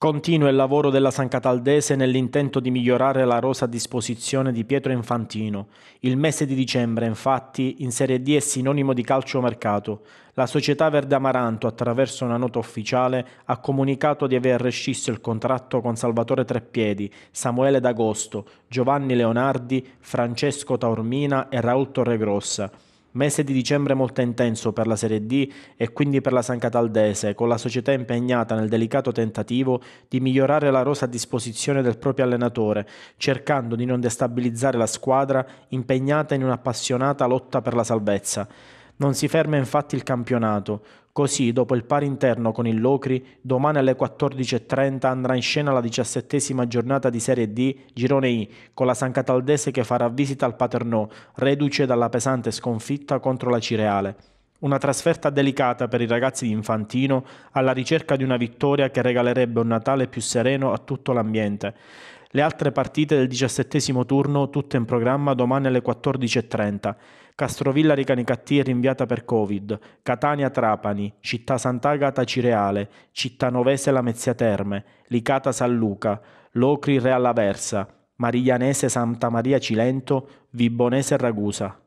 Continua il lavoro della San Cataldese nell'intento di migliorare la rosa a disposizione di Pietro Infantino. Il mese di dicembre, infatti, in Serie D è sinonimo di calciomercato. La società Verde Amaranto, attraverso una nota ufficiale, ha comunicato di aver rescisso il contratto con Salvatore Treppiedi, Samuele D'Agosto, Giovanni Leonardi, Francesco Taormina e Raul Torregrossa Mese di dicembre molto intenso per la Serie D e quindi per la San Cataldese, con la società impegnata nel delicato tentativo di migliorare la rosa a disposizione del proprio allenatore, cercando di non destabilizzare la squadra impegnata in un'appassionata lotta per la salvezza. Non si ferma infatti il campionato. Così, dopo il pari interno con il Locri, domani alle 14.30 andrà in scena la diciassettesima giornata di Serie D, Girone I, con la San Cataldese che farà visita al Paternò, reduce dalla pesante sconfitta contro la Cireale. Una trasferta delicata per i ragazzi di Infantino alla ricerca di una vittoria che regalerebbe un Natale più sereno a tutto l'ambiente. Le altre partite del diciassettesimo turno, tutte in programma domani alle 14.30. Castrovilla Ricanicattie rinviata per Covid, Catania Trapani, Città Sant'Agata Cireale, Città Novese Lamezia Terme, Licata San Luca, Locri Reala Versa, Mariglianese Santa Maria Cilento, Vibonese Ragusa.